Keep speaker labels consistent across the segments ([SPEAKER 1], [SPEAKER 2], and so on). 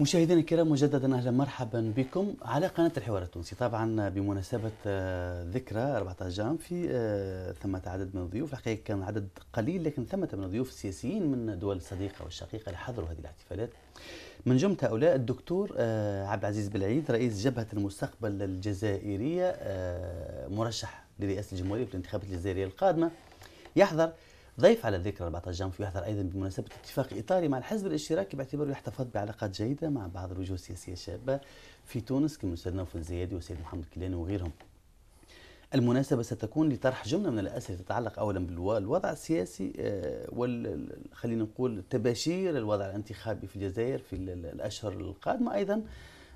[SPEAKER 1] مشاهدينا الكرام مجددا اهلا مرحبا بكم على قناه الحوار التونسي طبعا بمناسبه آه، ذكرى 14 جام في آه، ثمة عدد من الضيوف الحقيقه كان عدد قليل لكن ثمة من الضيوف السياسيين من دول الصديقه والشقيقه اللي حضروا هذه الاحتفالات من جمله هؤلاء الدكتور آه، عبد العزيز بالعيد رئيس جبهه المستقبل الجزائريه مرشح لرئاسه الجمهوريه في الانتخابات الجزائريه القادمه يحضر ضيف على الذكرى 14 جانفي يحضر ايضا بمناسبه اتفاق اطاري مع الحزب الاشتراكي باعتباره يحتفظ بعلاقات جيده مع بعض الوجوه السياسيه الشابه في تونس كما نوفل الزيادي والسيد محمد كيلاني وغيرهم. المناسبة ستكون لطرح جملة من الأسئلة تتعلق أولا بالوضع السياسي آه، وال خلينا نقول تباشير الوضع الانتخابي في الجزائر في الأشهر القادمة أيضا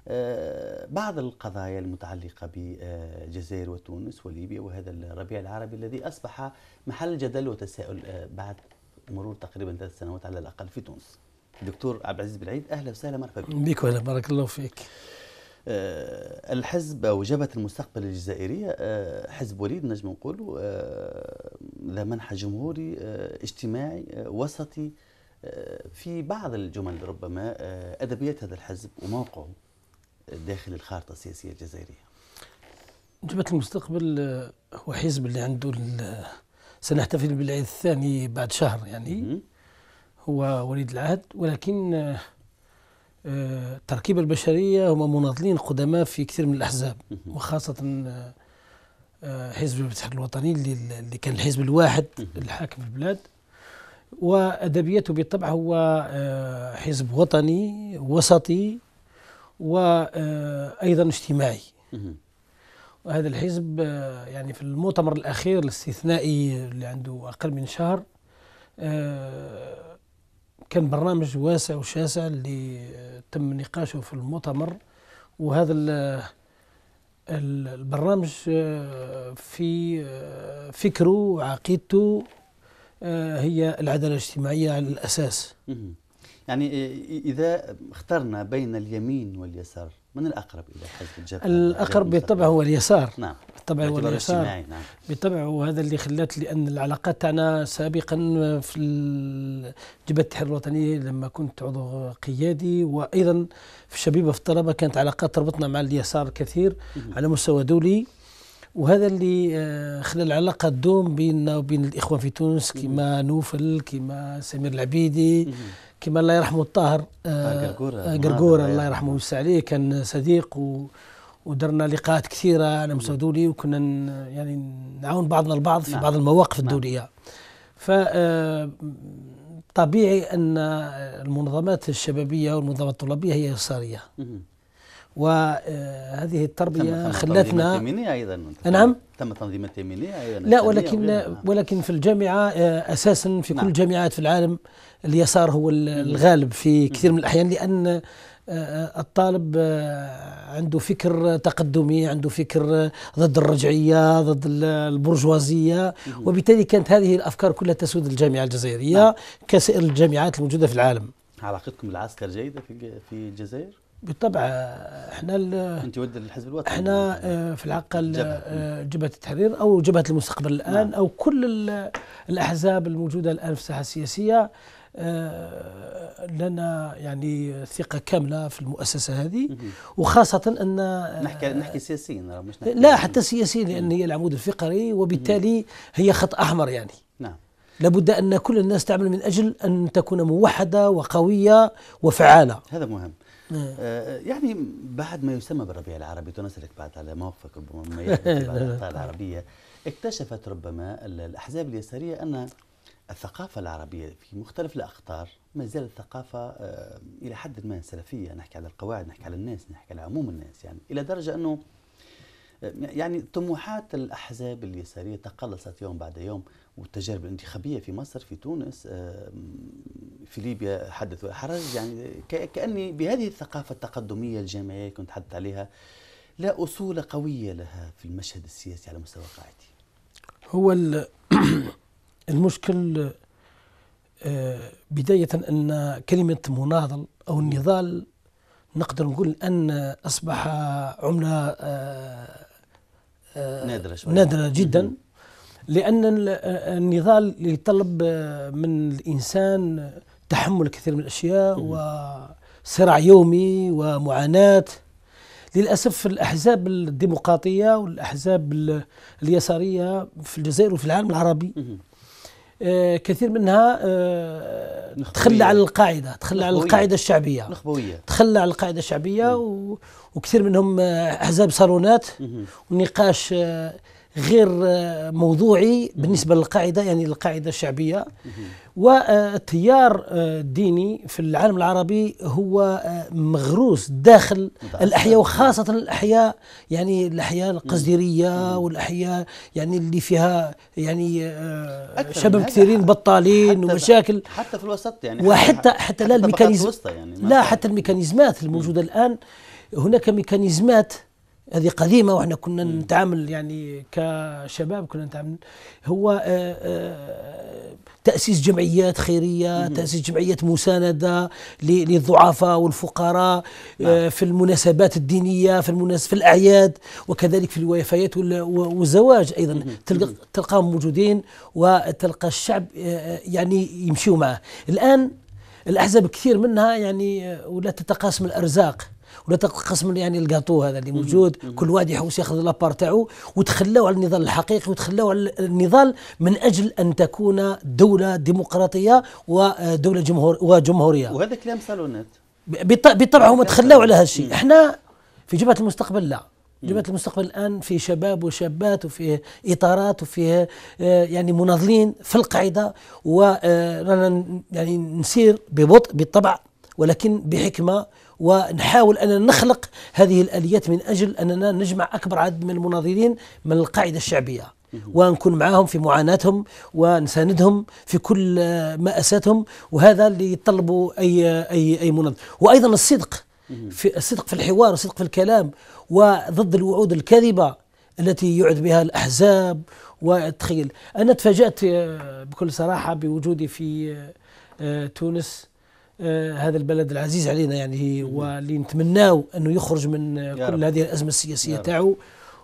[SPEAKER 1] آه، بعض القضايا المتعلقة بجزائر وتونس وليبيا وهذا الربيع العربي الذي أصبح محل جدل وتساؤل آه، بعد مرور تقريبا ثلاث سنوات على الأقل في تونس دكتور عبد العزيز بن عيد أهلا وسهلا مرحبا بك بك ولا بارك الله فيك آه، الحزب أو جبهة المستقبل الجزائرية حزب وليد نجم نقولوا ذا منحى جمهوري اجتماعي وسطي في بعض الجمل ربما أدبية هذا الحزب وموقعه داخل الخارطة السياسية الجزائرية
[SPEAKER 2] جبهة المستقبل آه، هو حزب اللي عنده سنحتفل بالعيد الثاني بعد شهر يعني هو وليد العهد ولكن التركيبة آه، آه، البشرية هم مناضلين قدماء في كثير من الأحزاب وخاصة حزب الاتحاد الوطني اللي كان الحزب الواحد الحاكم في البلاد وأدبيته بالطبع هو حزب وطني وسطي وأيضا اجتماعي وهذا الحزب آه، يعني في المؤتمر الأخير الاستثنائي اللي عنده أقل من شهر آه، كان برنامج واسع وشاسع اللي آه، تم نقاشه في المؤتمر وهذا البرنامج في فكره وعقيدته هي العداله الاجتماعيه على الاساس
[SPEAKER 1] يعني إذا اخترنا بين اليمين واليسار من الأقرب إلى حزب الجبهة؟ يعني الأقرب
[SPEAKER 2] بالطبع هو اليسار نعم بالطبع هو اليسار نعم. بالطبع وهذا اللي خلات لأن العلاقات تاعنا سابقا في جبهة التحرير الوطني لما كنت عضو قيادي وأيضا في الشبيبة في الطلبة كانت علاقات تربطنا مع اليسار كثير على مستوى دولي وهذا اللي آه، خلى العلاقة تدوم بيننا وبين الإخوان في تونس كما نوفل كما سمير العبيدي كما آه، آه، آه، الله يرحمه الطاهر قرقور آه آه الله يرحمه ويوسع عليه كان صديق و ودرنا لقاءات كثيره انا مسعودولي وكنا يعني نعاون بعضنا البعض في نعم. بعض المواقف نعم. الدوليه ف طبيعي ان المنظمات الشبابيه والمنظمات الطلابيه هي يساريه وهذه التربيه خلتنا ايضا نعم
[SPEAKER 1] تم تنظيم التيمينيه ايضا لا ولكن
[SPEAKER 2] ولكن في الجامعه اساسا في نعم. كل الجامعات في العالم اليسار هو الغالب في كثير من الأحيان لأن آه، آه، الطالب آه، عنده فكر تقدمي عنده فكر ضد الرجعية ضد البرجوازية وبالتالي كانت هذه الأفكار كلها تسود الجامعة الجزائرية نعم. كسائر الجامعات
[SPEAKER 1] الموجودة في العالم علاقتكم بالعسكر جيدة في الجزائر؟ بالطبع احنا انت ود الحزب الوطني احنا في العقل
[SPEAKER 2] جبهه التحرير او جبهه المستقبل الان نعم. او كل الاحزاب الموجوده الان في الساحه السياسيه آه، لنا يعني ثقه كامله في المؤسسه هذه وخاصه ان
[SPEAKER 1] نحكي آه، نحكي سياسيين مش نحكي لا
[SPEAKER 2] يعني حتى سياسيين لان هي العمود الفقري وبالتالي هي خط احمر يعني نعم لابد ان كل الناس تعمل من اجل ان تكون موحده وقويه وفعاله
[SPEAKER 1] هذا مهم آه. يعني بعد ما يسمى بالربيع العربي تنسلك بعد على موقفك ربما نعم. العربيه اكتشفت ربما الاحزاب اليساريه ان الثقافة العربية في مختلف الأقطار ما زالت ثقافة آه، إلى حد ما سلفية نحكي على القواعد نحكي على الناس نحكي على عموم الناس يعني إلى درجة أنه آه، يعني طموحات الأحزاب اليسارية تقلصت يوم بعد يوم والتجارب الانتخابية في مصر في تونس آه، في ليبيا حدث حرج يعني كأني بهذه الثقافة التقدمية الجامعية كنت حدثت عليها لا أصول قوية لها في المشهد السياسي على مستوى قاعدي
[SPEAKER 2] هو المشكل آه، بداية أن كلمة مناضل أو النضال نقدر نقول أن أصبح عملة آه،
[SPEAKER 1] آه، نادرة نادرة جدا
[SPEAKER 2] لأن النضال يطلب من الإنسان تحمل كثير من الأشياء وصراع يومي ومعاناة للأسف الأحزاب الديمقراطية والأحزاب اليسارية في الجزائر وفي العالم العربي آه، كثير منها آه، تخلى عن القاعده تخلى على عن القاعده الشعبيه نخبويه تخلى عن القاعده الشعبيه وكثير منهم آه، احزاب صالونات ونقاش غير موضوعي بالنسبة للقاعدة يعني القاعدة الشعبية والتيار آه، الديني في العالم العربي هو آه، مغروس داخل الأحياء وخاصة الأحياء يعني الأحياء القصديرية والأحياء يعني اللي فيها يعني آه، شباب كثيرين بطالين ومشاكل
[SPEAKER 1] حتى في الوسط يعني وحتى حتى لا الميكانيزم يعني
[SPEAKER 2] لا حتى الميكانيزمات الموجودة الآن هناك ميكانيزمات هذه قديمه واحنا كنا م. نتعامل يعني كشباب كنا نتعامل هو آه، آه، تاسيس جمعيات خيريه م. تاسيس جمعيات مسانده للضعفاء والفقراء آه، نعم. في المناسبات الدينيه في المناس في الاعياد وكذلك في الوفيات والزواج ايضا م. تلقى تلقاهم موجودين وتلقى الشعب يعني يمشيوا معه الان الاحزاب كثير منها يعني ولا تتقاسم الارزاق ولا تقسم يعني الكاطو هذا اللي موجود كل واحد يحوس ياخذ لابار تاعو وتخلاو على النضال الحقيقي وتخلاو على النضال من اجل ان تكون دوله ديمقراطيه ودوله آه، جمهور وجمهوريه
[SPEAKER 1] وهذا كلام صالونات
[SPEAKER 2] بالطبع هم تخلاو على هذا الشيء احنا في جبهه المستقبل لا جبهه المستقبل الان في شباب وشابات وفيه اطارات وفيه آه، يعني مناضلين في القاعده ورانا آه، يعني نسير ببطء بالطبع ولكن بحكمه ونحاول أننا نخلق هذه الآليات من أجل أننا نجمع أكبر عدد من المناضلين من القاعدة الشعبية ونكون معاهم في معاناتهم ونساندهم في كل مأساتهم وهذا اللي يطلبه أي أي أي منظم وأيضا الصدق في الصدق في الحوار والصدق في الكلام وضد الوعود الكاذبة التي يعد بها الأحزاب وتخيل أنا تفاجأت آه، بكل صراحة بوجودي في آه، آه، تونس آه، هذا البلد العزيز علينا يعني واللي نتمناه انه يخرج من كل هذه الازمه السياسيه تاعو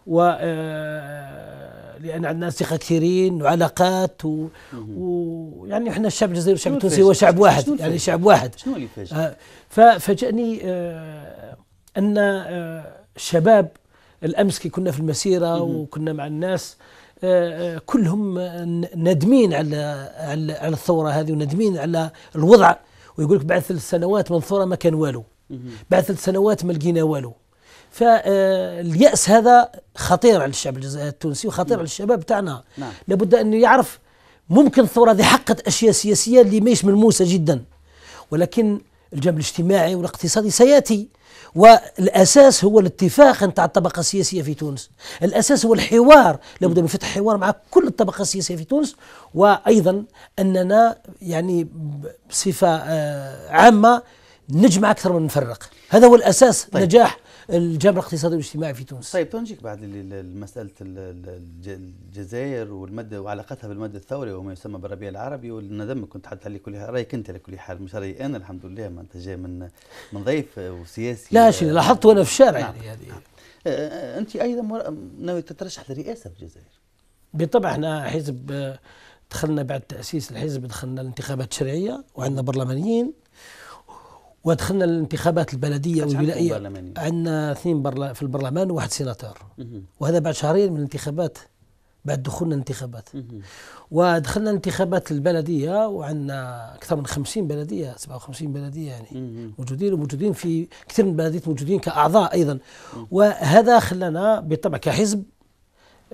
[SPEAKER 2] و آه، لان عندنا ثقه كثيرين وعلاقات ويعني و... يعني احنا الشعب الجزائري والشعب التونسي هو شعب واحد يعني شعب واحد شنو
[SPEAKER 1] اللي فاجئ؟ آه،
[SPEAKER 2] ففاجئني ان الشباب الامس كي كنا في المسيره وكنا مع الناس كلهم ندمين على على الثوره هذه وندمين على الوضع ويقول لك بعد ثلاث سنوات منثوره ما كان والو بعد ثلاث سنوات ما لقينا والو فالياس آه، هذا خطير على الشعب التونسي وخطير نعم. على الشباب تاعنا نعم. لابد انه يعرف ممكن الثوره هذه حققت اشياء سياسيه اللي ماهيش ملموسه جدا ولكن الجانب الاجتماعي والاقتصادي سياتي والاساس هو الاتفاق نتاع الطبقه السياسيه في تونس الاساس هو الحوار لابد من فتح حوار مع كل الطبقه السياسيه في تونس وايضا اننا يعني بصفه آه، عامه نجمع اكثر من نفرق هذا هو الاساس طيب. نجاح الجبر
[SPEAKER 1] الاقتصادي والاجتماعي في تونس طيب تنجيك بعد مساله الجزائر والماده وعلاقتها بالمادة الثوري وما يسمى بالربيع العربي والندم كنت حتى لي كل رايك انت على كل حال مش رايي انا الحمد لله ما انت جاي من من ضيف وسياسي لا شيء لاحظت وانا في الشارع نعم. يعني, يعني. نعم. آه، آه، انت ايضا ناوي تترشح للرئاسه في الجزائر بالطبع احنا
[SPEAKER 2] حزب آه، دخلنا بعد تاسيس الحزب دخلنا الانتخابات الشرعيه وعندنا برلمانيين ودخلنا الانتخابات البلديه والولائيه عندنا اثنين برل... في البرلمان وواحد سيناتور وهذا بعد شهرين من الانتخابات بعد دخولنا الانتخابات ودخلنا الانتخابات البلديه وعندنا اكثر من 50 بلديه 57 بلديه يعني موجودين وموجودين في كثير من البلديات موجودين كاعضاء ايضا وهذا خلانا بالطبع كحزب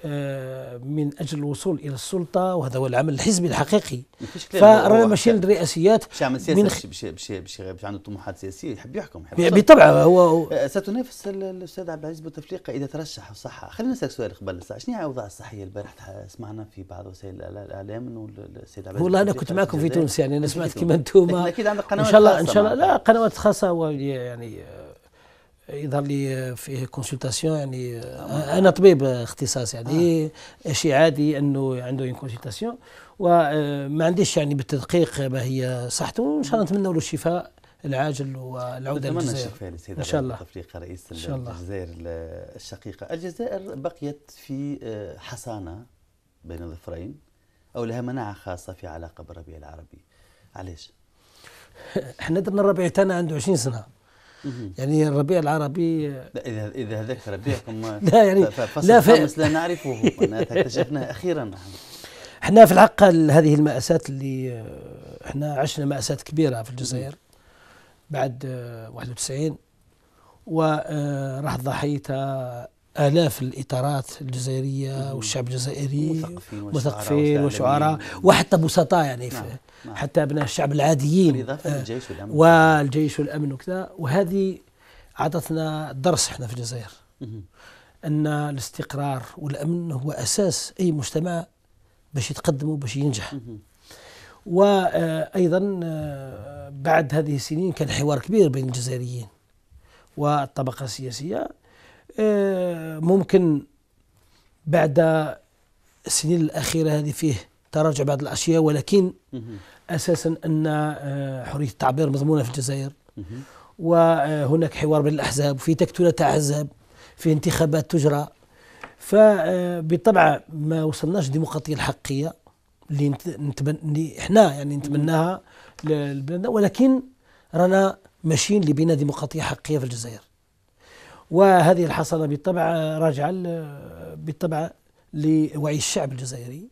[SPEAKER 2] آه، من اجل الوصول الى السلطه وهذا هو العمل الحزبي الحقيقي فرانا ماشيين للرئاسيات باش يعمل سياسه باش من...
[SPEAKER 1] باش باش باش عنده طموحات سياسيه يحب يحكم يحب بطبعه هو آه، ستنافس الاستاذ عبد العزيز بوتفليقه اذا ترشح صح خلينا نسالك سؤال قبل الساعه شنو هي الاوضاع الصحيه البارح سمعنا في بعض وسائل الاعلام انه السيد عبد والله انا كنت معكم في تونس يعني انا سمعت كما انتم اكيد عندك قنوات ان شاء الله ان شاء الله لا
[SPEAKER 2] قنوات خاصه يعني, يعني يظهر لي فيه كونسلتاسيون يعني انا طبيب اختصاص يعني آه. شيء عادي انه عنده كونسلتاسيون وما آه، عنديش يعني بالتدقيق ما هي صحته ان شاء الله نتمنى له الشفاء العاجل والعوده للجزائر ان شاء الله تفريق رئيس إن شاء الله.
[SPEAKER 1] الجزائر الشقيقه الجزائر بقيت في آه، حصانه بين الظفرين او لها مناعه خاصه في علاقه بالربيع العربي علاش
[SPEAKER 2] احنا درنا الربيع تاعنا عنده 20 سنه يعني الربيع العربي لا
[SPEAKER 1] اذا اذا هذاك ربيعكم لا يعني فصل لا الخامس لا نعرفه اكتشفناه اخيرا
[SPEAKER 2] احنا في الحق هذه المأسات اللي آه، احنا عشنا مأسات كبيرة في الجزائر بعد 91 وراح ضحيتها آلاف الإطارات الجزائرية والشعب الجزائري مثقفين وشعراء وحتى بسطاء يعني نعم. نعم. حتى أبناء الشعب العاديين
[SPEAKER 1] الجيش آه، والأمن
[SPEAKER 2] والجيش والأمن وكذا وهذه أعطتنا درس احنا في الجزائر أن الاستقرار والأمن هو أساس أي مجتمع باش يتقدم وباش ينجح وأيضا آه، آه، بعد هذه السنين كان حوار كبير بين الجزائريين والطبقة السياسية ممكن بعد السنين الأخيرة هذه فيه تراجع بعض الأشياء ولكن أساسا أن آه، حرية التعبير مضمونة في الجزائر وهناك حوار بين الأحزاب وفي تكتلة أحزاب في انتخابات تجرى فبالطبع آه، ما وصلناش الديمقراطية الحقيقية اللي نتمنى احنا يعني نتمناها ولكن رانا ماشيين لبناء ديمقراطية حقيقية في الجزائر وهذه الحصانة بالطبع راجعة بالطبع لوعي الشعب الجزائري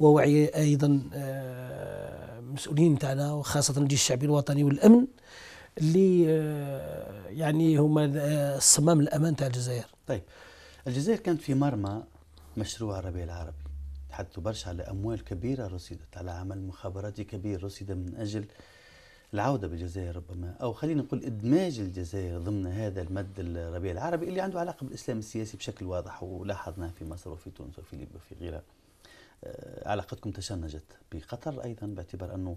[SPEAKER 2] ووعي أيضا آه، مسؤولين تاعنا وخاصة الجيش الشعبي
[SPEAKER 1] الوطني والأمن اللي آه، يعني هما آه، صمام الأمان تاع الجزائر طيب الجزائر كانت في مرمى مشروع الربيع العربي تحدثوا برشا على أموال كبيرة رصدت على عمل مخابراتي كبير رصد من أجل العودة بالجزائر ربما أو خلينا نقول إدماج الجزائر ضمن هذا المد الربيع العربي اللي عنده علاقة بالإسلام السياسي بشكل واضح ولاحظناه في مصر وفي تونس وفي ليبيا وفي غيرها آه، علاقتكم تشنجت بقطر أيضا باعتبار أنه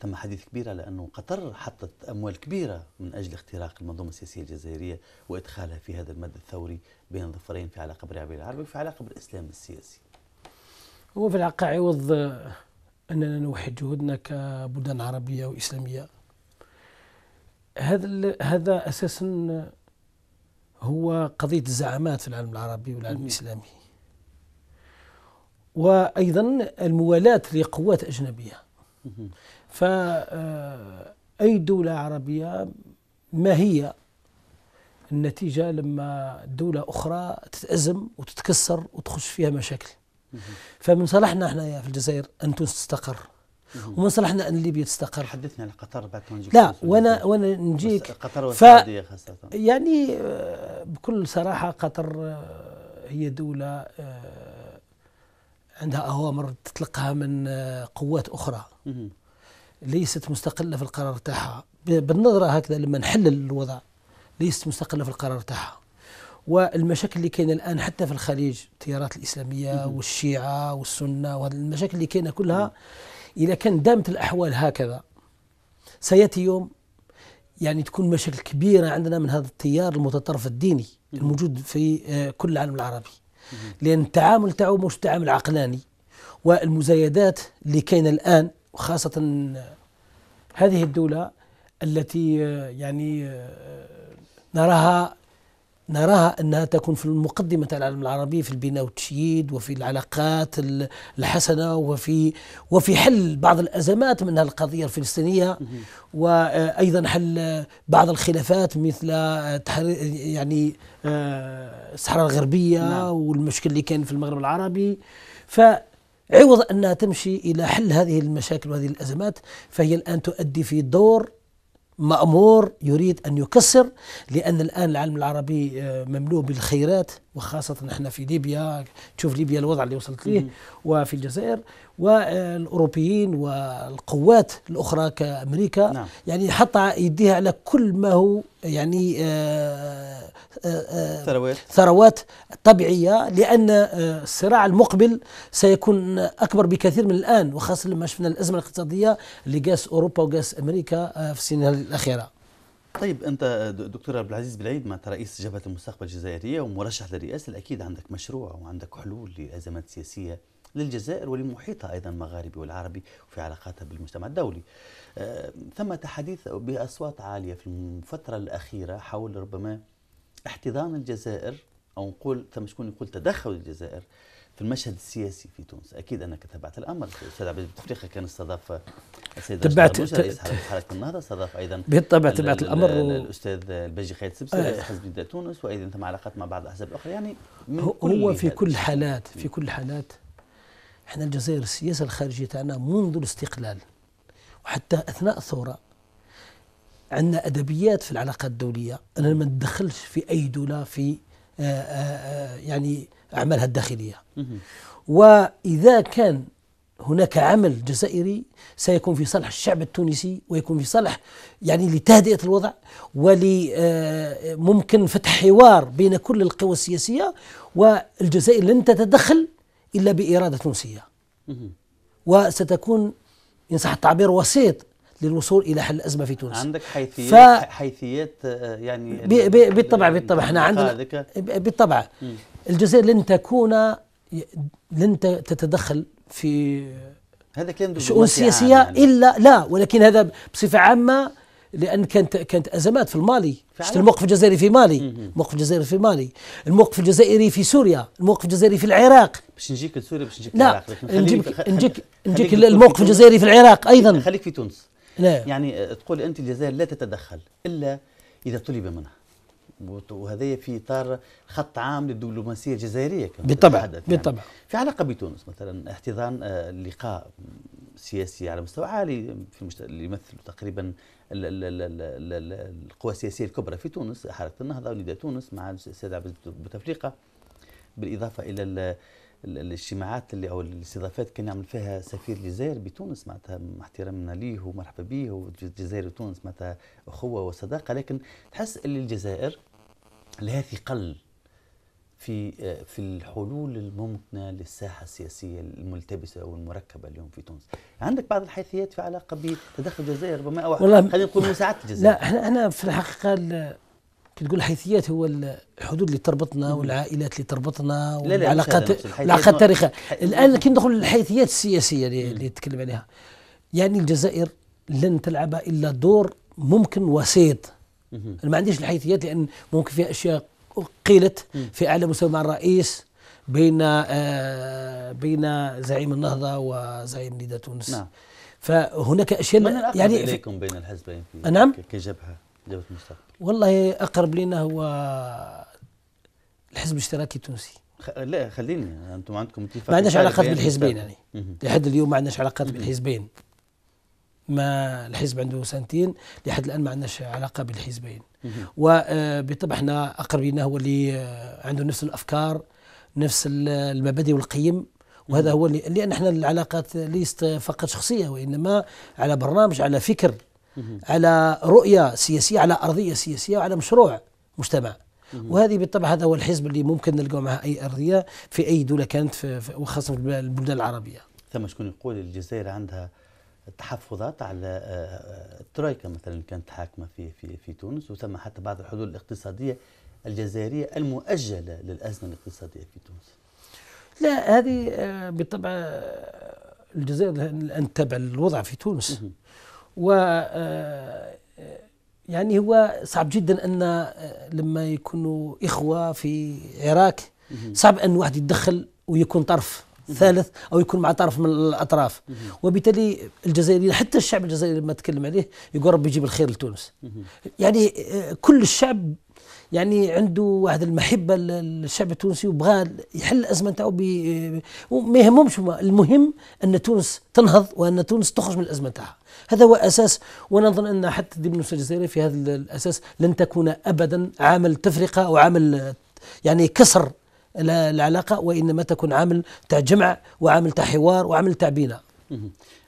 [SPEAKER 1] ثم حديث كبير على أنه قطر حطت أموال كبيرة من أجل اختراق المنظومة السياسية الجزائرية وإدخالها في هذا المد الثوري بين ظفرين في علاقة بالربيع العربي وفي علاقة بالإسلام السياسي
[SPEAKER 2] هو في الواقع عوض أننا نوحد جهودنا كبلدان عربية وإسلامية هذا هذا أساسا هو قضية الزعامات في العالم العربي والعالم الإسلامي وأيضا الموالاة لقوات أجنبية فأي آه، دولة عربية ما هي النتيجة لما دولة أخرى تتأزم وتتكسر وتخش فيها مشاكل فمن صالحنا احنا في الجزائر أن تونس تستقر ومن صلحنا ان ليبيا تستقر حدثنا على
[SPEAKER 1] قطر بعد ما نجيك لا
[SPEAKER 2] وانا وانا نجيك قطر والسعوديه خاصه يعني آه، بكل صراحه قطر آه، هي دوله آه، عندها اوامر تطلقها من قوات اخرى ليست مستقله في القرار تاعها بالنظره هكذا لما نحلل الوضع ليست مستقله في القرار تاعها والمشاكل اللي كاينه الان حتى في الخليج التيارات الاسلاميه والشيعه والسنه وهذه المشاكل اللي كاينه كلها اذا كان دامت الاحوال هكذا سياتي يوم يعني تكون مشاكل كبيره عندنا من هذا التيار المتطرف الديني الموجود في آه، كل العالم العربي لان التعامل تاعو مش تعامل عقلاني والمزايدات اللي كاينه الان وخاصه آه، هذه الدوله التي آه، يعني نراها نراها أنها تكون في المقدمة العالم العربي في البناء والتشييد وفي العلاقات الحسنة وفي وفي حل بعض الأزمات منها القضية الفلسطينية وأيضا حل بعض الخلافات مثل آه، يعني آه، الصحراء الغربية نعم. والمشكل اللي كان في المغرب العربي ف عوض أنها تمشي إلى حل هذه المشاكل وهذه الأزمات فهي الآن تؤدي في دور مأمور يريد أن يكسر لأن الآن العالم العربي آه، مملوء بالخيرات وخاصة نحن في ليبيا تشوف ليبيا الوضع اللي وصلت ليه وفي الجزائر والأوروبيين والقوات الأخرى كأمريكا نعم. يعني حط يديها على كل ما هو يعني آه، آه، آه، ثروات ثروات طبيعية لأن الصراع المقبل سيكون أكبر بكثير من الآن وخاصة لما شفنا الأزمة الاقتصادية قاس أوروبا وقاس أمريكا في السنين الأخيرة
[SPEAKER 1] طيب انت دكتور عبد العزيز بالعيد ما انت رئيس جبهه المستقبل الجزائريه ومرشح للرئاسه اكيد عندك مشروع وعندك حلول لازمات سياسيه للجزائر ولمحيطها ايضا المغاربي والعربي وفي علاقاتها بالمجتمع الدولي. آه، ثم تحديث باصوات عاليه في الفتره الاخيره حول ربما احتضان الجزائر او نقول ثم شكون يقول تدخل الجزائر في المشهد السياسي في تونس اكيد انك تابعت الامر الاستاذ عبد بتفريخه كان استضاف السيد تبعت حركه النهضه استضاف ايضا بالطبع تبعت الامر الاستاذ الباجي خالد سبسي رئيس آه. حزب نداء تونس وايضا تم علاقات مع بعض الاحزاب الاخرى يعني هو كل في كل
[SPEAKER 2] حالات في كل حالات احنا الجزائر السياسه الخارجيه تاعنا منذ الاستقلال وحتى اثناء الثوره عندنا ادبيات في العلاقات الدوليه انا ما ندخلش في اي دوله في آه، آه، آه، يعني أعمالها الداخلية وإذا كان هناك عمل جزائري سيكون في صالح الشعب التونسي ويكون في صالح يعني لتهدئة الوضع ولممكن فتح حوار بين كل القوى السياسية والجزائر لن تتدخل إلا بإرادة تونسية وستكون إن صح التعبير وسيط للوصول الى حل الازمه
[SPEAKER 1] في تونس عندك حيثيات ف... حيثيات آه، يعني بي بي بالطبع بالطبع احنا عندنا بالطبع
[SPEAKER 2] الجزائر لن تكون لن تتدخل في
[SPEAKER 1] هذا كلام شؤون سياسيه
[SPEAKER 2] يعني. الا لا ولكن هذا بصفه عامه لان كانت كانت ازمات في المالي شفت الموقف الجزائري في مالي الموقف الجزائري في مالي
[SPEAKER 1] الموقف الجزائري في سوريا الموقف الجزائري في العراق باش نجيك لسوريا باش نجيك لا نجيك نجيك نجيك الموقف الجزائري في العراق ايضا خليك في تونس لا. يعني آه، تقول أنت الجزائر لا تتدخل إلا إذا طلب منها وهذا في اطار خط عام للدبلوماسيه الجزائريه كما بالطبع يعني. بالطبع في علاقه بتونس مثلا احتضان آه، لقاء سياسي على مستوى عالي في المشت... اللي يمثل تقريبا القوى السياسيه الكبرى في تونس حركه النهضه ونداء تونس مع السيد عبد بوتفليقه بالاضافه الى الاجتماعات اللي او الاستضافات كان يعمل فيها سفير الجزائر بتونس معناتها مع احترامنا ليه ومرحبا به والجزائر وتونس معناتها اخوه وصداقه لكن تحس ان الجزائر لها ثقل في في الحلول الممكنه للساحه السياسيه الملتبسه والمركبه اليوم في تونس عندك بعض الحيثيات في علاقه بتدخل الجزائر ربما او خلينا نقول مساعده الجزائر لا
[SPEAKER 2] احنا احنا في الحقيقه تقول الحيثيات هو الحدود اللي تربطنا والعائلات اللي تربطنا والعلاقات العلاقات التاريخيه الان كي ندخل للحيثيات السياسيه اللي, اللي تكلم عليها يعني الجزائر لن تلعب الا دور ممكن وسيط انا ما عنديش الحيثيات لان ممكن فيها اشياء قيلت في اعلى مستوى مع الرئيس بين آه بين زعيم النهضه وزعيم نداء تونس نعم فهناك اشياء من يعني الأقرب اليكم بين الحزبين في نعم
[SPEAKER 1] كجبهه دوله المستقبل
[SPEAKER 2] والله اقرب لنا هو الحزب الاشتراكي التونسي
[SPEAKER 1] خ... لا خليني انتم عندكم اتفاق ما عندناش علاقات بالحزبين يعني لحد
[SPEAKER 2] اليوم ما عندناش علاقات بالحزبين ما الحزب عنده سنتين لحد الان ما عندناش علاقه بالحزبين وبطبع آه، احنا اقرب لنا هو اللي آه، عنده نفس الافكار نفس المبادئ والقيم وهذا هو اللي لان احنا العلاقات ليست فقط شخصيه وانما على برنامج على فكر على رؤية سياسية على أرضية سياسية وعلى مشروع مجتمع وهذه بالطبع هذا هو الحزب اللي ممكن نلقاو معه اي ارضيه في اي دوله كانت في وخاصه في البلدان العربيه.
[SPEAKER 1] ثم شكون يقول الجزائر عندها تحفظات على آه، آه، الترويكا مثلا كانت حاكمه في في في تونس وثم حتى بعض الحلول الاقتصاديه الجزائريه المؤجله للازمه الاقتصاديه في تونس.
[SPEAKER 2] لا هذه آه، بالطبع الجزائر الان تبع الوضع في تونس و آه، آه، يعني هو صعب جدا ان آه، لما يكونوا اخوه في عراك صعب ان واحد يتدخل ويكون طرف ثالث او يكون مع طرف من الاطراف وبالتالي الجزائريين حتى الشعب الجزائري لما تكلم عليه يقول ربي يجيب الخير لتونس يعني كل الشعب يعني عنده واحد المحبه للشعب التونسي وبغى يحل الازمه نتاعو وما يهمهمش المهم ان تونس تنهض وان تونس تخرج من الازمه نتاعها هذا هو اساس ونظن ان حتى الدبلوماسيه الجزائريه في هذا الاساس لن تكون ابدا عامل تفرقه او عامل يعني كسر العلاقه وانما تكون عامل تاع جمع وعامل تاع حوار وعامل تاع بناء.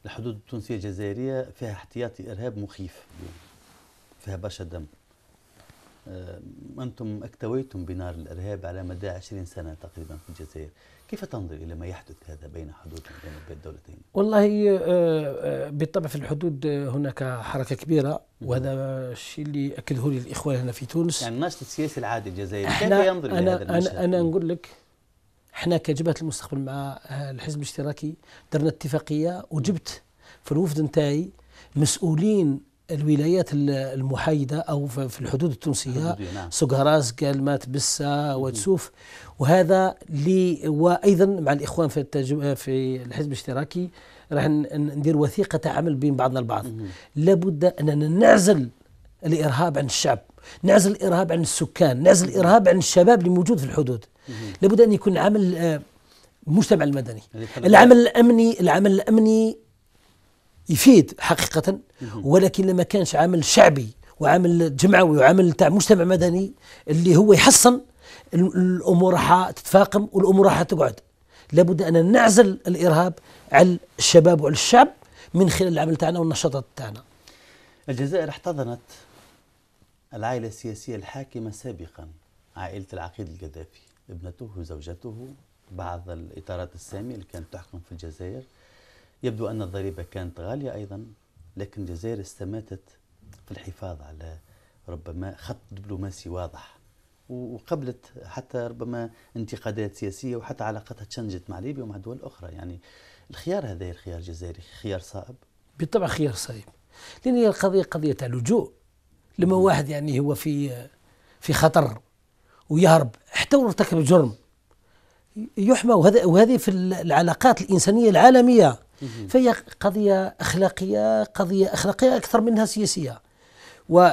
[SPEAKER 1] الحدود التونسيه الجزائريه فيها احتياطي ارهاب مخيف فيها برشا دم أنتم اكتويتم بنار الإرهاب على مدى 20 سنة تقريبا في الجزائر كيف تنظر إلى ما يحدث هذا بين حدود بين الدولتين؟
[SPEAKER 2] والله أه، أه، بالطبع في الحدود هناك حركة كبيرة وهذا الشيء اللي أكده لي الإخوان هنا في تونس يعني الناشط
[SPEAKER 1] السياسي العادي الجزائري كيف ينظر إلى هذا المشهد؟
[SPEAKER 2] أنا, أنا نقول لك احنا كجبهة المستقبل مع الحزب الاشتراكي درنا اتفاقية وجبت في الوفد نتاعي مسؤولين الولايات المحايدة أو في الحدود التونسية نعم. سقهراس قالمات بسا وتسوف وهذا لي وأيضا مع الإخوان في, التجو... في الحزب الاشتراكي راح ندير وثيقة تعمل بين بعضنا البعض لابد أننا نعزل الإرهاب عن الشعب نعزل الإرهاب عن السكان نعزل الإرهاب عن الشباب اللي موجود في الحدود لابد أن يكون عمل المجتمع آه، المدني يعني العمل الأمني العمل الأمني يفيد حقيقة ولكن لما كانش عمل شعبي وعمل جمعوي وعمل تاع مجتمع مدني اللي هو يحصن الأمور راح تتفاقم والأمور راح تقعد لابد أن نعزل الإرهاب على الشباب وعلى الشعب من خلال العمل تاعنا والنشاطات تاعنا
[SPEAKER 1] الجزائر احتضنت العائلة السياسية الحاكمة سابقا عائلة العقيد القذافي ابنته وزوجته بعض الإطارات السامية اللي كانت تحكم في الجزائر يبدو أن الضريبة كانت غالية أيضا لكن الجزائر استماتت في الحفاظ على ربما خط دبلوماسي واضح وقبلت حتى ربما انتقادات سياسية وحتى علاقتها تشنجت مع ليبيا ومع دول أخرى يعني الخيار هذا الخيار الجزائري خيار صائب بالطبع خيار صائب لأن هي القضية قضية تاع
[SPEAKER 2] لجوء لما واحد يعني هو في في خطر ويهرب حتى وارتكب جرم يحمى وهذا وهذه في العلاقات الإنسانية العالمية فهي قضية أخلاقية قضية أخلاقية أكثر منها سياسية ولو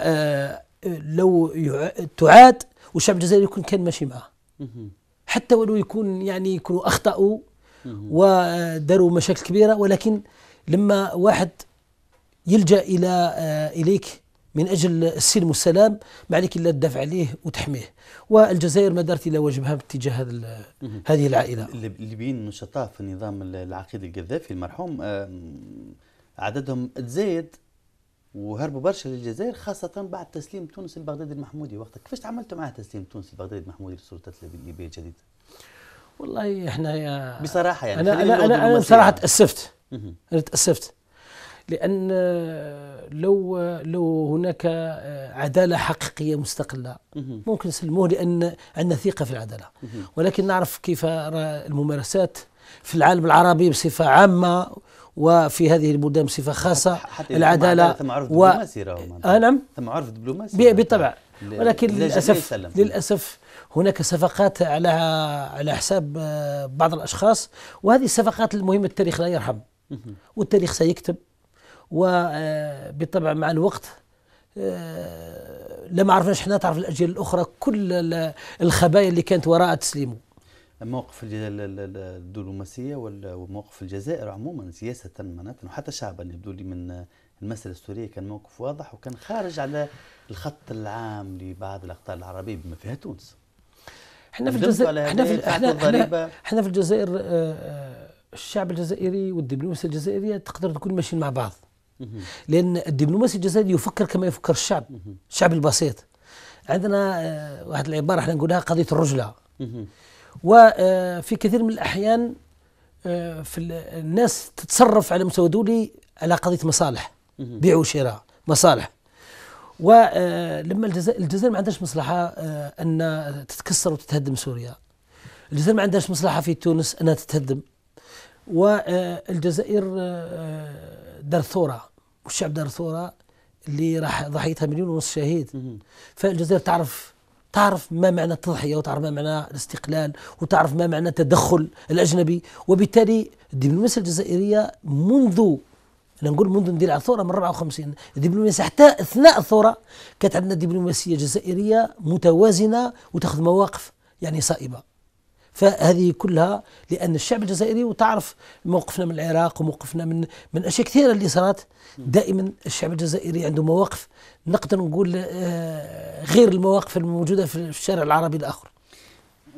[SPEAKER 2] آه، تعاد والشعب الجزائري يكون كان ماشي معه حتى ولو يكون يعني يكونوا أخطأوا وداروا مشاكل كبيرة ولكن لما واحد يلجأ إلى آه، إليك من أجل السلم والسلام ما عليك إلا تدافع عليه وتحميه والجزائر ما دارت إلا واجبها باتجاه هذه العائلة
[SPEAKER 1] الليبيين نشطاء في النظام العقيد القذافي المرحوم عددهم تزايد وهربوا برشا للجزائر خاصة بعد تسليم تونس البغدادي المحمودي وقتها كيفاش تعاملتوا مع تسليم تونس البغدادي المحمودي للسلطات الليبية الجديدة؟ والله احنا يا بصراحة يعني أنا أنا أنا, أنا بصراحة تأسفت
[SPEAKER 2] أنا تأسفت لأن آه، لو لو هناك آه، عدالة حقيقية مستقلة ممكن نسلموه لأن عندنا ثقة في العدالة ولكن نعرف كيف الممارسات في العالم العربي بصفة عامة وفي هذه البلدان بصفه خاصه حتى العداله ثم عرف دبلوماسي و... آه، نعم
[SPEAKER 1] ثم عرف دبلوماسي بالطبع ولكن للاسف
[SPEAKER 2] للاسف هناك صفقات على على حساب بعض الاشخاص وهذه الصفقات المهمه التاريخ لا يرحم والتاريخ سيكتب وبالطبع مع الوقت آه، لما عرفناش حنا تعرف الاجيال الاخرى كل الخبايا اللي كانت وراء تسليمه
[SPEAKER 1] موقف الدبلوماسيه وموقف الجزائر عموما سياسه معناتها وحتى شعبا يبدو لي من المسألة السورية كان موقف واضح وكان خارج على الخط العام لبعض الأقطار العربية بما فيها تونس احنا في الجزائر احنا في احنا,
[SPEAKER 2] احنا في الجزائر آه، آه، الشعب الجزائري والدبلوماسية الجزائرية تقدر تكون ماشيين مع بعض لأن الدبلوماسي الجزائري يفكر كما يفكر الشعب الشعب البسيط عندنا آه، واحد العبارة احنا نقولها قضية الرجلة وفي آه، كثير من الأحيان آه، في الناس تتصرف على مستوى دولي على قضية مصالح بيع وشراء مصالح ولما الجزائر الجزائر ما عندهاش مصلحة أن تتكسر وتتهدم سوريا الجزائر ما عندهاش مصلحة في تونس أنها تتهدم والجزائر آه، درثوره والشعب درثوره اللي راح ضحيتها مليون ونص شهيد فالجزائر تعرف تعرف ما معنى التضحيه وتعرف ما معنى الاستقلال وتعرف ما معنى التدخل الاجنبي وبالتالي الدبلوماسيه الجزائريه منذ انا نقول منذ ندير الثوره من 54 الدبلوماسيه حتى اثناء الثوره كانت عندنا دبلوماسيه جزائريه متوازنه وتاخذ مواقف يعني صائبه فهذه كلها لأن الشعب الجزائري وتعرف موقفنا من العراق وموقفنا من من أشياء كثيرة اللي صارت دائما الشعب الجزائري عنده مواقف نقدر نقول آه، غير المواقف الموجودة في الشارع العربي الآخر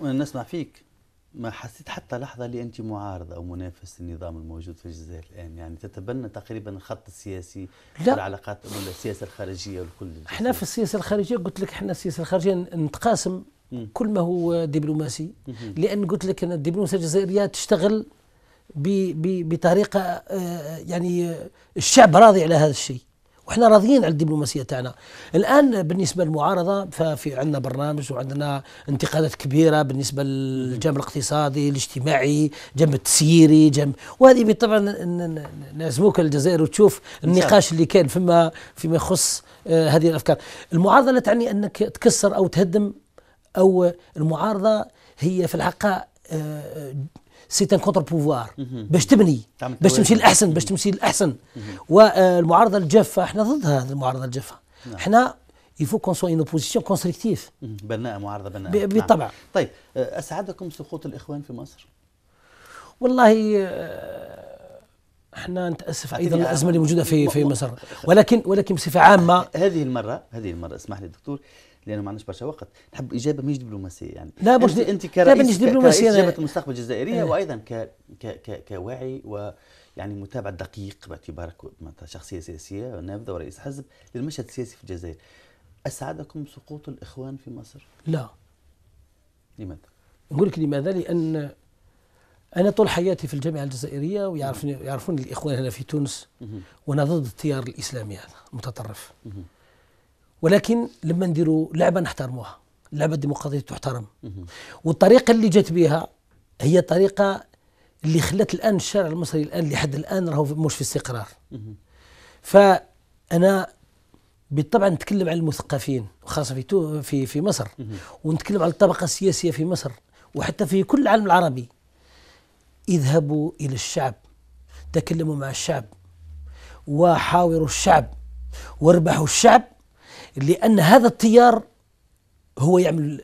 [SPEAKER 1] وأنا نسمع فيك ما حسيت حتى لحظة اللي أنت معارض أو منافس النظام الموجود في الجزائر الآن يعني تتبنى تقريبا الخط السياسي لا العلاقات السياسة الخارجية والكل
[SPEAKER 2] احنا في السياسة الخارجية قلت لك احنا السياسة الخارجية نتقاسم كل ما هو دبلوماسي لان قلت لك ان الدبلوماسيه الجزائريه تشتغل بطريقه آه، يعني آه، الشعب راضي على هذا الشيء وحنا راضيين على الدبلوماسيه تاعنا الان بالنسبه للمعارضه ففي عندنا برنامج وعندنا انتقادات كبيره بالنسبه للجانب الاقتصادي الاجتماعي جنب التسييري جنب وهذه طبعا نعزموك الجزائر وتشوف النقاش اللي كان فيما فيما يخص آه، هذه الافكار المعارضه لا تعني انك تكسر او تهدم او المعارضه هي في الحقيقه سي ان كونتر بوفوار باش تبني
[SPEAKER 1] باش تمشي للاحسن
[SPEAKER 2] باش تمشي للاحسن والمعارضه الجافه احنا ضد هذه المعارضه الجافه
[SPEAKER 1] نعم. احنا يفو كون سوا اوبوزيسيون كونستركتيف بناء معارضه بناء نعم. بالطبع طيب آه، اسعدكم سقوط الاخوان في مصر؟
[SPEAKER 2] والله آه، احنا نتاسف ايضا الازمه اللي موجوده في في مصر
[SPEAKER 1] ولكن ولكن بصفه عامه هذه المره هذه المره اسمح لي دكتور لانه ما عندناش برشا وقت نحب اجابه مش دبلوماسيه يعني لا مش انت كرئيس كرئيس المستقبل الجزائريه اه. وايضا ك ك ك كواعي و يعني متابعه دقيق باعتبارك شخصيه سياسيه نابذه ورئيس حزب للمشهد السياسي في الجزائر اسعدكم سقوط الاخوان في مصر؟ لا لماذا؟
[SPEAKER 2] نقول لك لماذا؟ لان انا طول حياتي في الجامعه الجزائريه ويعرفني يعرفوني الاخوان هنا في تونس وانا ضد التيار الاسلامي هذا المتطرف ولكن لما نديروا لعبه نحترموها اللعبه الديمقراطيه تحترم والطريقه اللي جت بها هي طريقه اللي خلت الان الشارع المصري الان لحد الان راهو مش في استقرار فانا بالطبع نتكلم عن المثقفين خاصه في في في مصر ونتكلم عن الطبقه السياسيه في مصر وحتى في كل العالم العربي اذهبوا الى الشعب تكلموا مع الشعب وحاوروا الشعب واربحوا الشعب لأن هذا التيار هو يعمل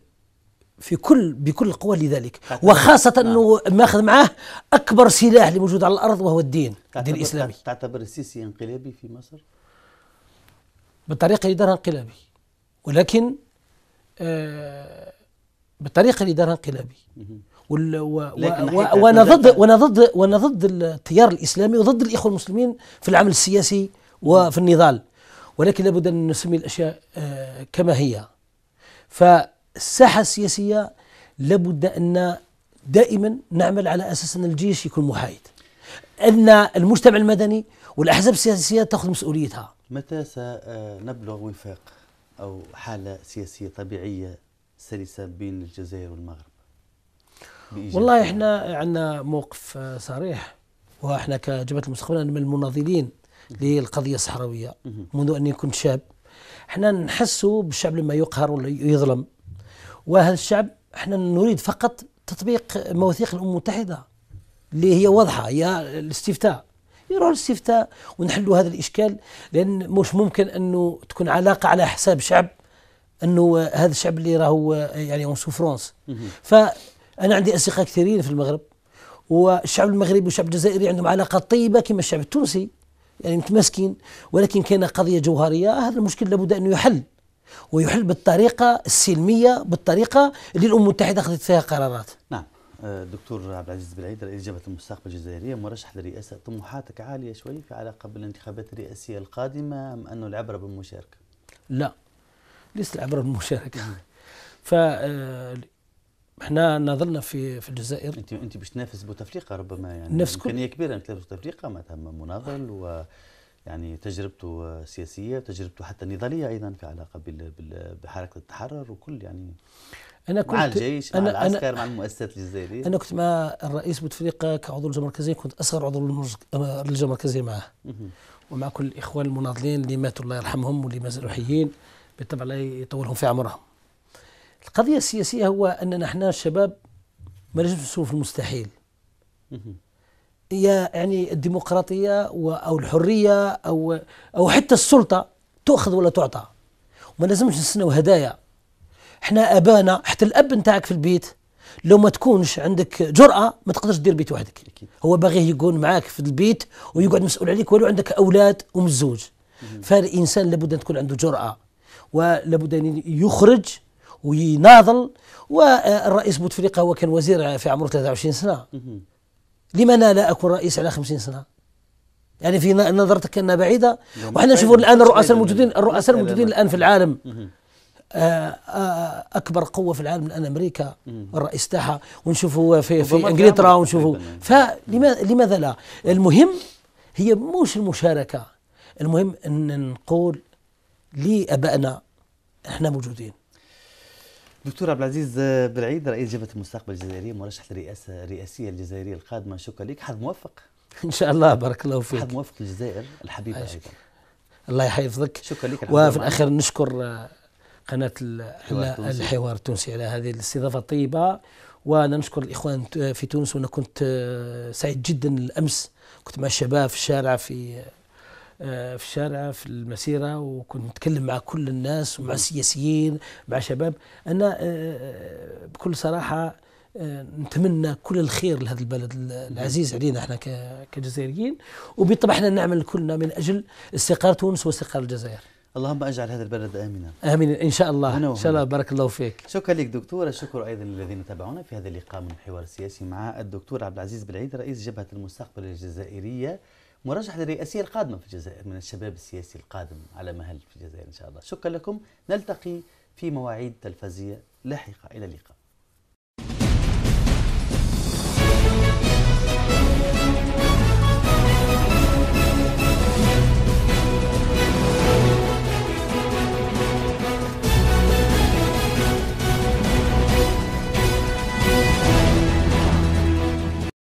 [SPEAKER 2] في كل بكل القوى لذلك وخاصة نعم. أنه ماخذ معاه أكبر سلاح اللي موجود على الأرض وهو
[SPEAKER 1] الدين الدين الإسلامي تعتبر السيسي انقلابي في مصر؟
[SPEAKER 2] بالطريقة اللي دارها انقلابي ولكن آه بالطريقة اللي دارها انقلابي وانا ضد وانا ضد وانا ضد التيار الاسلامي وضد الاخوه المسلمين في العمل السياسي وفي النضال ولكن لابد أن نسمي الأشياء آه، كما هي فالساحة السياسية لابد أن دائما نعمل على أساس أن الجيش يكون محايد أن المجتمع المدني والأحزاب السياسية تأخذ مسؤوليتها
[SPEAKER 1] متى سنبلغ وفاق أو حالة سياسية طبيعية سلسة بين الجزائر والمغرب والله
[SPEAKER 2] احنا عندنا موقف آه، صريح واحنا كجبهه المستقبل من المناضلين للقضيه الصحراويه منذ اني كنت شاب احنا نحسوا بالشعب لما يقهر ولا يظلم وهذا الشعب احنا نريد فقط تطبيق مواثيق الامم المتحده اللي هي واضحه هي الاستفتاء يروحوا الاستفتاء ونحلوا هذا الاشكال لان مش ممكن انه تكون علاقه على حساب شعب انه هذا الشعب اللي راهو يعني اون سوفرونس فانا عندي اصدقاء كثيرين في المغرب والشعب المغربي والشعب الجزائري عندهم علاقه طيبه كما الشعب التونسي يعني متماسكين ولكن كان قضية جوهرية هذا المشكل لابد أنه يحل ويحل بالطريقة السلمية بالطريقة اللي الأمم المتحدة أخذت فيها قرارات
[SPEAKER 1] نعم آه، دكتور عبد العزيز بالعيد رئيس جبهة المستقبل الجزائرية مرشح للرئاسة طموحاتك عالية شوي في علاقة بالانتخابات الرئاسية القادمة أم أنه العبرة بالمشاركة؟ لا
[SPEAKER 2] ليست العبرة بالمشاركة
[SPEAKER 1] ف آه، احنا نظلنا في في الجزائر انت انت باش تنافس بوتفليقه ربما يعني نفس امكانيه كبيره انك تنافس بوتفليقه معناتها مناضل و يعني تجربته سياسيه وتجربته حتى نضاليه ايضا في علاقه بحركه التحرر وكل يعني انا كنت مع الجيش أنا مع العسكر أنا مع المؤسسات الجزائريه انا كنت مع
[SPEAKER 2] الرئيس بوتفليقه كعضو اللجنه المركزي كنت اصغر عضو اللجنه المركزي معه ومع كل الاخوان المناضلين اللي ماتوا الله يرحمهم واللي مازالوا حيين بالطبع لا يطولهم في عمرهم القضية السياسية هو أننا نحن الشباب ما نشوفش في المستحيل يعني الديمقراطية أو الحرية أو أو حتى السلطة تؤخذ ولا تعطى وما لازمش نستناو هدايا احنا ابانا حتى الاب نتاعك في البيت لو ما تكونش عندك جرأة ما تقدرش تدير بيت وحدك هو باغي يكون معاك في البيت ويقعد مسؤول عليك ولو عندك أولاد ومزوج فالإنسان لابد أن تكون عنده جرأة ولابد أن يخرج ويناضل والرئيس بوتفليقه هو كان وزير في عمره 23 سنه لما انا لا اكون رئيس على 50 سنه يعني في نظرتك انها بعيده وحنا نشوفوا الان الرؤساء الموجودين الرؤساء الموجودين الان في العالم آه، آه، اكبر قوه في العالم الان امريكا الرئيس تاعها ونشوفوا في في انجلترا ونشوفوا فلماذا لا المهم هي مش المشاركه المهم ان نقول لابائنا احنا موجودين
[SPEAKER 1] دكتور عبد العزيز آه، بالعيد رئيس جبهه المستقبل الجزائريه مرشح للرئاسه الرئاسيه الجزائريه القادمه شكرا لك حظ موفق ان شاء
[SPEAKER 2] الله بارك الله فيك حظ
[SPEAKER 1] موفق للجزائر الحبيبه ايضا الله يحفظك شكرا لك وفي الاخير
[SPEAKER 2] نشكر آه، قناه الحوار التونسي على هذه الاستضافه الطيبه وانا نشكر الاخوان في تونس وانا كنت آه، سعيد جدا الامس كنت مع الشباب في الشارع في آه، في الشارع في المسيرة وكنت نتكلم مع كل الناس ومع السياسيين مع شباب أنا آه، آه، بكل صراحة نتمنى كل الخير لهذا البلد العزيز علينا احنا كجزائريين وبالطبع احنا نعمل كلنا من أجل استقرار تونس واستقرار الجزائر
[SPEAKER 1] اللهم اجعل هذا البلد امنا
[SPEAKER 2] امين ان شاء الله ان شاء الله بارك الله فيك
[SPEAKER 1] شكرا لك دكتور الشكر ايضا للذين تابعونا في هذا اللقاء من الحوار السياسي مع الدكتور عبد العزيز بالعيد رئيس جبهه المستقبل الجزائريه مرشح للرئاسية القادمة في الجزائر من الشباب السياسي القادم على مهل في الجزائر إن شاء الله شكرا لكم نلتقي في مواعيد تلفزية لاحقة إلى اللقاء